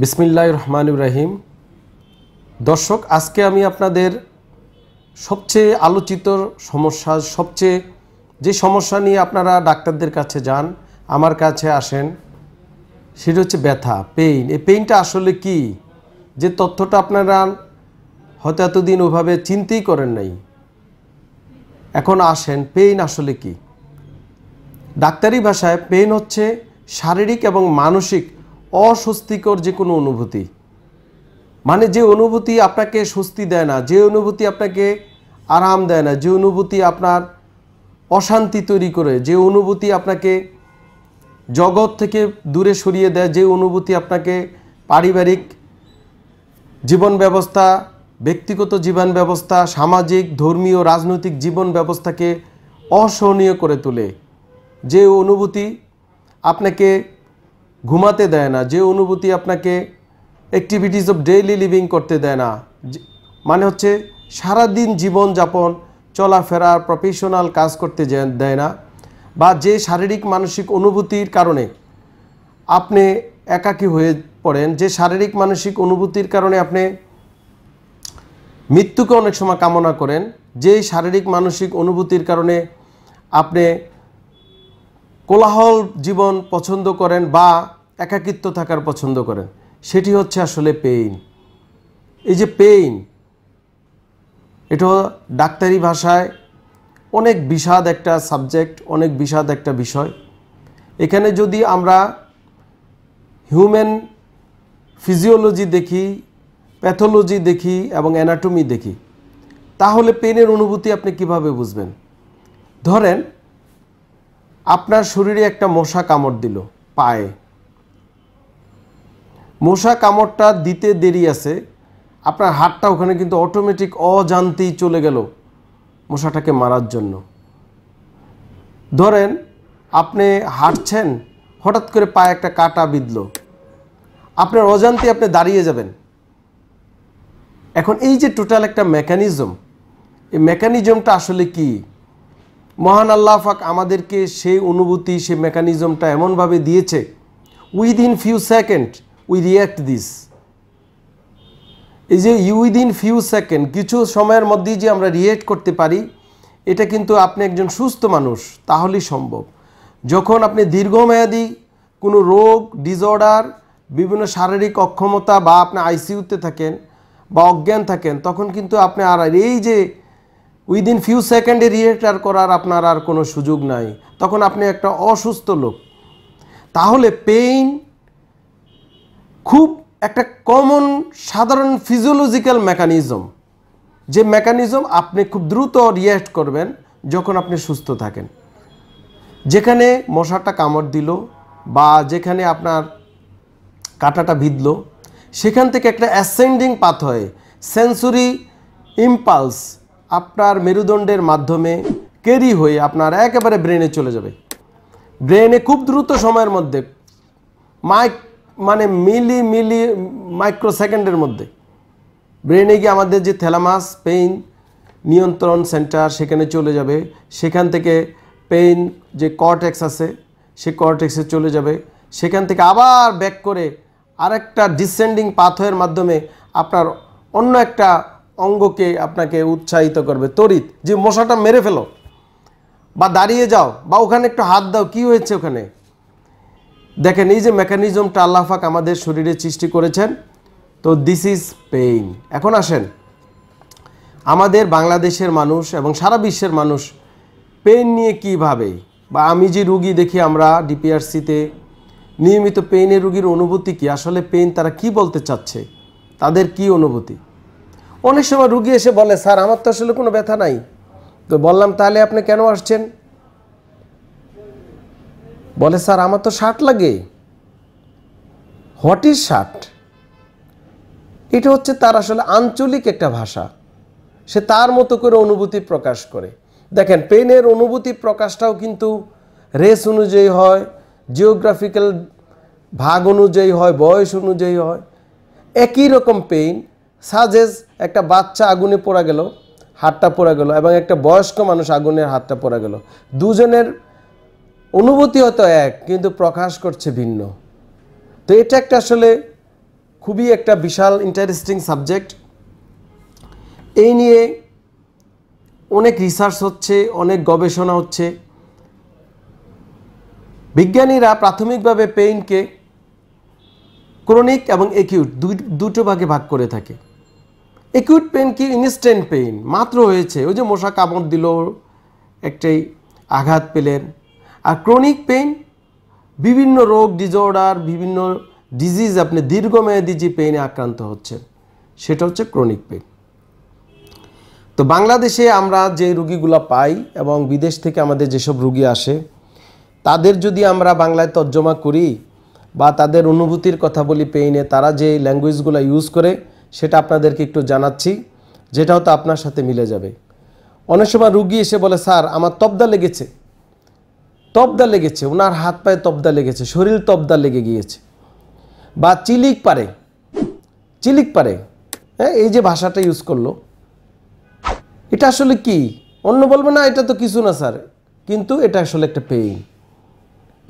বিসমিল্লা রহমান ইব্রাহিম দর্শক আজকে আমি আপনাদের সবচেয়ে আলোচিত সমস্যা সবচেয়ে যে সমস্যা নিয়ে আপনারা ডাক্তারদের কাছে যান আমার কাছে আসেন সেটা হচ্ছে ব্যথা পেইন এই পেইনটা আসলে কি যে তথ্যটা আপনারা হয়তো এতদিন ওভাবে চিন্তেই করেন নাই এখন আসেন পেইন আসলে কি ডাক্তারি ভাষায় পেইন হচ্ছে শারীরিক এবং মানসিক অস্বস্তিকর যে কোনো অনুভূতি মানে যে অনুভূতি আপনাকে স্বস্তি দেয় না যে অনুভূতি আপনাকে আরাম দেয় না যে অনুভূতি আপনার অশান্তি তৈরি করে যে অনুভূতি আপনাকে জগৎ থেকে দূরে সরিয়ে দেয় যে অনুভূতি আপনাকে পারিবারিক জীবন ব্যবস্থা ব্যক্তিগত জীবন ব্যবস্থা সামাজিক ধর্মীয় রাজনৈতিক জীবন ব্যবস্থাকে অসহনীয় করে তোলে যে অনুভূতি আপনাকে ঘুমাতে দেয় না যে অনুভূতি আপনাকে অ্যাক্টিভিটিস অফ ডেইলি লিভিং করতে দেয় না মানে হচ্ছে সারাদিন জীবন যাপন চলাফেরার প্রফেশনাল কাজ করতে দেয় না বা যে শারীরিক মানসিক অনুভূতির কারণে আপনি একাকী হয়ে পড়েন যে শারীরিক মানসিক অনুভূতির কারণে আপনি মৃত্যুকে অনেক সময় কামনা করেন যে শারীরিক মানসিক অনুভূতির কারণে আপনি কোলাহল জীবন পছন্দ করেন বা একাকিত্ব থাকার পছন্দ করেন সেটি হচ্ছে আসলে পেইন এই যে পেইন এটা ডাক্তারি ভাষায় অনেক বিষাদ একটা সাবজেক্ট অনেক বিষাদ একটা বিষয় এখানে যদি আমরা হিউম্যান ফিজিওলজি দেখি প্যাথোলজি দেখি এবং অ্যানাটমি দেখি তাহলে পেনের অনুভূতি আপনি কিভাবে বুঝবেন ধরেন আপনার শরীরে একটা মশা কামড় দিল পায়ে মশা কামড়টা দিতে দেরি আছে আপনার হাতটা ওখানে কিন্তু অটোমেটিক অজান্তেই চলে গেল মশাটাকে মারার জন্য ধরেন আপনি হাঁটছেন হঠাৎ করে পায়ে একটা কাটা বিঁধল আপনার অজান্তে আপনি দাঁড়িয়ে যাবেন এখন এই যে টোটাল একটা মেকানিজম এই মেকানিজমটা আসলে কী মহান আল্লাহ ফাক আমাদেরকে সেই অনুভূতি সেই মেকানিজমটা এমনভাবে দিয়েছে within few second we react this এই যে উইদিন ফিউ সেকেন্ড কিছু সময়ের মধ্যেই যে আমরা রিয়েক্ট করতে পারি এটা কিন্তু আপনি একজন সুস্থ মানুষ তাহলেই সম্ভব যখন আপনি দীর্ঘমেয়াদী কোনো রোগ ডিজর্ডার বিভিন্ন শারীরিক অক্ষমতা বা আপনি আইসিউতে থাকেন বা অজ্ঞান থাকেন তখন কিন্তু আপনি আর এই যে উইদিন ফিউ সেকেন্ডে রিয়েক্টার করার আপনার আর কোনো সুযোগ নাই তখন আপনি একটা অসুস্থ লোক তাহলে পেইন খুব একটা কমন সাধারণ ফিজিওলজিক্যাল মেকানিজম যে মেকানিজম আপনি খুব দ্রুত রিয়েক্ট করবেন যখন আপনি সুস্থ থাকেন যেখানে মশাটা কামড় দিল বা যেখানে আপনার কাটাটা ভিদল সেখান থেকে একটা অ্যাসেন্ডিং পাথ হয় সেন্সুরি ইম্পালস আপনার মেরুদণ্ডের মাধ্যমে ক্যারি হয়ে আপনার একেবারে ব্রেনে চলে যাবে ব্রেনে খুব দ্রুত সময়ের মধ্যে মাইক মানে মিলি মিলি মাইক্রো সেকেন্ডের মধ্যে ব্রেনে গিয়ে আমাদের যে থ্যালামাস পেইন নিয়ন্ত্রণ সেন্টার সেখানে চলে যাবে সেখান থেকে পেইন যে কর্টেক্স আছে সে কর্টেক্সে চলে যাবে সেখান থেকে আবার ব্যাক করে আরেকটা ডিসেন্ডিং পাথয়ের মাধ্যমে আপনার অন্য একটা অঙ্গকে আপনাকে উৎসাহিত করবে তরিত যে মশাটা মেরে ফেলো বা দাঁড়িয়ে যাও বা ওখানে একটু হাত দাও কি হয়েছে ওখানে দেখেন এই যে মেকানিজমটা আল্লাহাক আমাদের শরীরে সৃষ্টি করেছেন তো দিস ইজ পেইন এখন আসেন আমাদের বাংলাদেশের মানুষ এবং সারা বিশ্বের মানুষ পেইন নিয়ে কি ভাবে বা আমি যে রুগী দেখি আমরা ডিপিআরসিতে নিয়মিত পেইনের রুগীর অনুভূতি কি আসলে পেইন তারা কি বলতে চাচ্ছে তাদের কি অনুভূতি অনেক সময় রুগী এসে বলে স্যার আমার তো আসলে কোনো ব্যথা নাই তো বললাম তাহলে আপনি কেন আসছেন বলে স্যার আমার তো শার্ট লাগে হোয়াট ইজ শার্ট এটা হচ্ছে তার আসলে আঞ্চলিক একটা ভাষা সে তার মতো করে অনুভূতি প্রকাশ করে দেখেন পেনের অনুভূতি প্রকাশটাও কিন্তু রেস অনুযায়ী হয় জিওগ্রাফিক্যাল ভাগ অনুযায়ী হয় বয়স অনুযায়ী হয় একই রকম পেন সাজেস একটা বাচ্চা আগুনে পড়া গেল হাতটা পড়া গেল এবং একটা বয়স্ক মানুষ আগুনের হাতটা পড়া গেল দুজনের অনুভূতি হয়তো এক কিন্তু প্রকাশ করছে ভিন্ন তো এটা একটা আসলে খুবই একটা বিশাল ইন্টারেস্টিং সাবজেক্ট এই নিয়ে অনেক রিসার্চ হচ্ছে অনেক গবেষণা হচ্ছে বিজ্ঞানীরা প্রাথমিকভাবে পেইনকে ক্রনিক এবং একিউট দুটো ভাগে ভাগ করে থাকে একিউট পেন কি ইনস্ট্যান্ট পেইন মাত্র হয়েছে ওই যে মশা কামড় দিল একটাই আঘাত পেলেন আর ক্রনিক পেইন বিভিন্ন রোগ ডিজর্ডার বিভিন্ন ডিজিজ আপনি দীর্ঘমেয়াদী যে পেইনে আক্রান্ত হচ্ছে সেটা হচ্ছে ক্রনিক পেইন তো বাংলাদেশে আমরা যে রুগীগুলো পাই এবং বিদেশ থেকে আমাদের যেসব রুগী আসে তাদের যদি আমরা বাংলায় তর্জমা করি বা তাদের অনুভূতির কথা বলি পেইনে তারা যে ল্যাঙ্গুয়েজগুলো ইউজ করে সেটা আপনাদেরকে একটু জানাচ্ছি যেটা হয়তো আপনার সাথে মিলে যাবে অনেক সময় রুগী এসে বলে স্যার আমার তবদা লেগেছে তবদা লেগেছে ওনার হাত পায়ে তবদা লেগেছে শরীর তবদা লেগে গিয়েছে বা চিলিক পারে চিলিক পারে হ্যাঁ এই যে ভাষাটা ইউজ করলো এটা আসলে কি অন্য বলবে না এটা তো কিছু না স্যার কিন্তু এটা আসলে একটা পেইন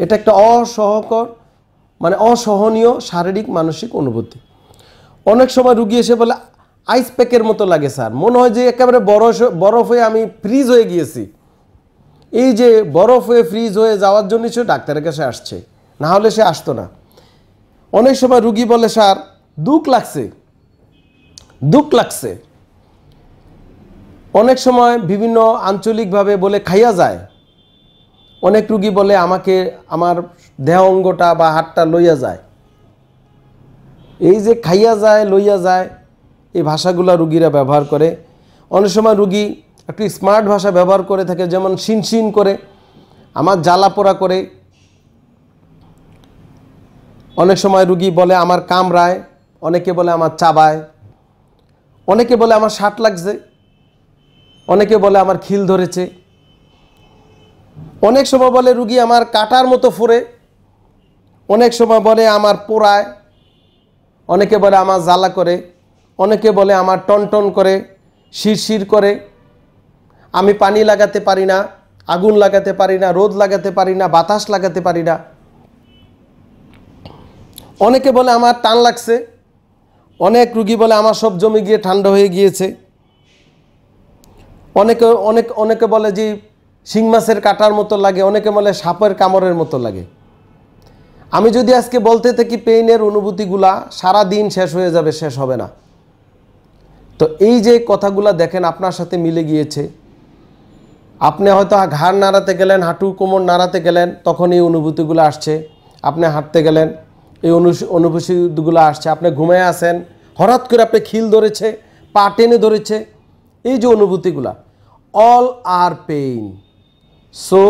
এটা একটা অসহকর মানে অসহনীয় শারীরিক মানসিক অনুভূতি অনেক সময় রুগী এসে বলে আইস প্যাকের মতো লাগে স্যার মনে হয় যে একেবারে বরফ বরফ হয়ে আমি ফ্রিজ হয়ে গিয়েছি এই যে বরফ হয়ে ফ্রিজ হয়ে যাওয়ার জন্য সে ডাক্তারের কাছে আসছে না হলে সে আসতো না অনেক সময় রুগী বলে স্যার দুঃখ লাগছে দুঃখ লাগছে অনেক সময় বিভিন্ন আঞ্চলিকভাবে বলে খাইয়া যায় অনেক রুগী বলে আমাকে আমার দেহ অঙ্গটা বা হাতটা লইয়া যায় এই যে খাইয়া যায় লইয়া যায় এই ভাষাগুলা রুগীরা ব্যবহার করে অনেক সময় রুগী একটু স্মার্ট ভাষা ব্যবহার করে থাকে যেমন শিনশিন করে আমার জ্বালা পোড়া করে অনেক সময় রুগী বলে আমার কামড়ায় অনেকে বলে আমার চাবায় অনেকে বলে আমার শার্ট লাগছে অনেকে বলে আমার খিল ধরেছে অনেক সময় বলে রুগী আমার কাটার মতো ফুরে অনেক সময় বলে আমার পোড়ায় অনেকে বলে আমার জ্বালা করে অনেকে বলে আমার টনটন করে শিরশির করে আমি পানি লাগাতে পারি না আগুন লাগাতে পারি না রোদ লাগাতে পারি না বাতাস লাগাতে পারি না অনেকে বলে আমার টান লাগছে অনেক রুগী বলে আমার সব জমি গিয়ে ঠান্ডা হয়ে গিয়েছে অনেকে অনেক অনেকে বলে যে শিং মাছের কাটার মতো লাগে অনেকে বলে সাপের কামড়ের মতো লাগে আমি যদি আজকে বলতে থাকি পেইনের অনুভূতিগুলা সারা দিন শেষ হয়ে যাবে শেষ হবে না তো এই যে কথাগুলা দেখেন আপনার সাথে মিলে গিয়েছে আপনি হয়তো ঘাড় নাড়াতে গেলেন হাঁটু কোমর নাড়াতে গেলেন তখন এই অনুভূতিগুলো আসছে আপনি হাঁটতে গেলেন এই অনুভূতিগুলো আসছে আপনি ঘুমিয়ে আসেন হঠাৎ করে আপনি খিল ধরেছে পা টেনে ধরেছে এই যে অনুভূতিগুলা all are pain so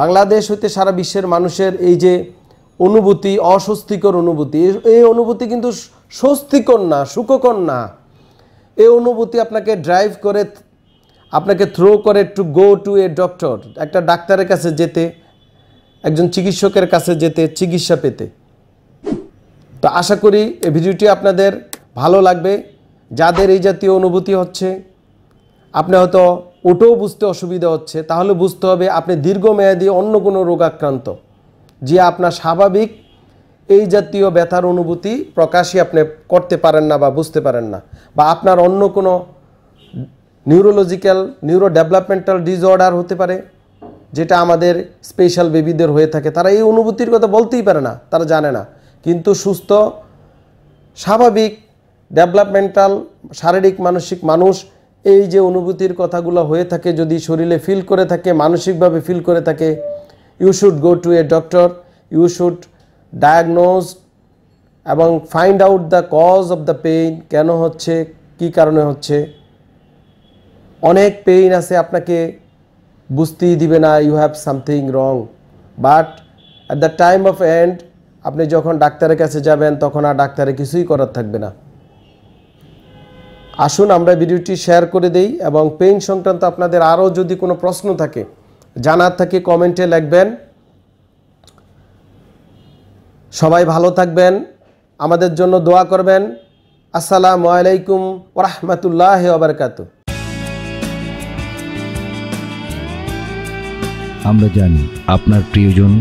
Bangladesh হইতে সারা বিশ্বের মানুষের এই যে অনুভূতি অস্বস্তিকর অনুভূতি এই অনুভূতি কিন্তু স্বস্তিকর না সুখকর না এই অনুভূতি আপনাকে ড্রাইভ করে আপনাকে থ্রো করে to go to a doctor একটা ডাক্তারের কাছে যেতে একজন চিকিৎসকের কাছে যেতে চিকিৎসা পেতে তো আশা করি এই ভিডিওটি আপনাদের ভালো লাগবে যাদের এই জাতীয় অনুভূতি হচ্ছে আপনি হয়তো ওটাও বুঝতে অসুবিধা হচ্ছে তাহলে বুঝতে হবে আপনি দীর্ঘমেয়াদী অন্য কোনো রোগাক্রান্ত যে আপনার স্বাভাবিক এই জাতীয় ব্যথার অনুভূতি প্রকাশই আপনি করতে পারেন না বা বুঝতে পারেন না বা আপনার অন্য কোনো নিউরোলজিক্যাল নিউরো ডেভেলপমেন্টাল ডিসঅর্ডার হতে পারে যেটা আমাদের স্পেশাল বেবিদের হয়ে থাকে তারা এই অনুভূতির কথা বলতেই পারে না তারা জানে না কিন্তু সুস্থ স্বাভাবিক ডেভেলপমেন্টাল শারীরিক মানসিক মানুষ এই যে অনুভূতির কথাগুলো হয়ে থাকে যদি শরীরে ফিল করে থাকে মানসিকভাবে ফিল করে থাকে you should go to a doctor, you should diagnose এবং find out the cause of the pain কেন হচ্ছে কি কারণে হচ্ছে অনেক পেইন আছে আপনাকে বুঝতেই দিবে না you have something wrong but at the time of end আপনি যখন ডাক্তারের কাছে যাবেন তখন আর ডাক্তারের কিছুই করার থাকবে না আসুন আমরা ভিডিওটি শেয়ার করে দেই এবং পেইন সংক্রান্ত আপনাদের আরও যদি কোনো প্রশ্ন থাকে জানার থাকে কমেন্টে লিখবেন সবাই ভালো থাকবেন আমাদের জন্য দোয়া করবেন আসসালামু আলাইকুম ওরহমতুল্লাহ ওবরকাত আমরা জানি আপনার প্রিয়জন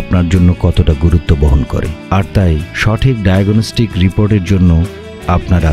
আপনার জন্য কতটা গুরুত্ব বহন করে আর তাই সঠিক ডায়াগনস্টিক রিপোর্টের জন্য আপনারা